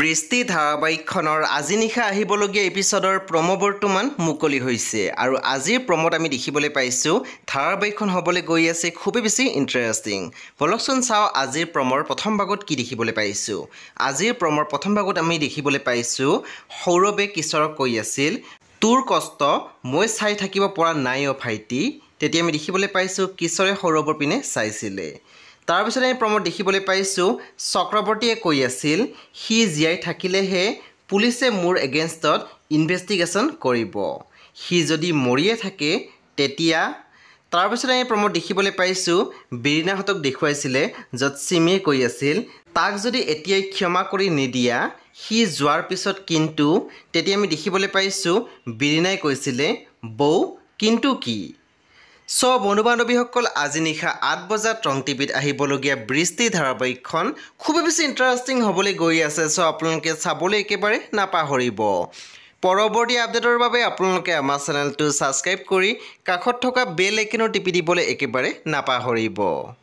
বৃষ্টি ধাৰাবাহিকখনৰ আজি নিশা আহিবলগীয়া এপিছডৰ প্ৰম' বৰ্তমান মুকলি হৈছে আৰু আজিৰ প্ৰম'ত আমি দেখিবলৈ পাইছোঁ ধাৰাবাহিকখন হ'বলৈ গৈ আছে খুবেই বেছি ইণ্টাৰেষ্টিং বলকচোন চাওঁ আজিৰ প্ৰম'ৰ প্ৰথম ভাগত কি দেখিবলৈ পাইছোঁ আজিৰ প্ৰম'ৰ প্ৰথম ভাগত আমি দেখিবলৈ পাইছোঁ সৌৰভে কিশোৰক কৈ আছিল তোৰ কষ্ট মই চাই থাকিব পৰা নাই অ' ভাইটি তেতিয়া আমি দেখিবলৈ পাইছোঁ কিশোৰে সৌৰভৰ পিনে চাইছিলে তাৰপিছত আমি প্ৰমোদ দেখিবলৈ পাইছোঁ চক্ৰৱৰ্তীয়ে কৈ আছিল সি জীয়াই থাকিলেহে পুলিচে মোৰ এগেইনষ্টত ইনভেষ্টিগেশ্যন কৰিব সি যদি মৰিয়ে থাকে তেতিয়া তাৰপিছত আমি প্ৰমোদ দেখিবলৈ পাইছোঁ বিৰিণাহঁতক দেখুৱাইছিলে য'ত চিমিয়ে কৈ আছিল তাক যদি এতিয়াই ক্ষমা কৰি নিদিয়া সি যোৱাৰ পিছত কিন্তু তেতিয়া আমি দেখিবলৈ পাইছোঁ বিৰিণাই কৈছিলে বৌ কিন্তু কি চ' বন্ধু বান্ধৱীসকল আজি নিশা আঠ বজাত ৰং টিভিত আহিবলগীয়া বৃষ্টি ধাৰাবাহিকখন খুবেই বেছি ইণ্টাৰেষ্টিং হ'বলৈ গৈ আছে চ' আপোনালোকে চাবলৈ একেবাৰে নাপাহৰিব পৰৱৰ্তী আপডেটৰ বাবে আপোনালোকে আমাৰ চেনেলটো ছাবস্ক্ৰাইব কৰি কাষত থকা বেল আইকেনৰ টিপি দিবলৈ একেবাৰে নাপাহৰিব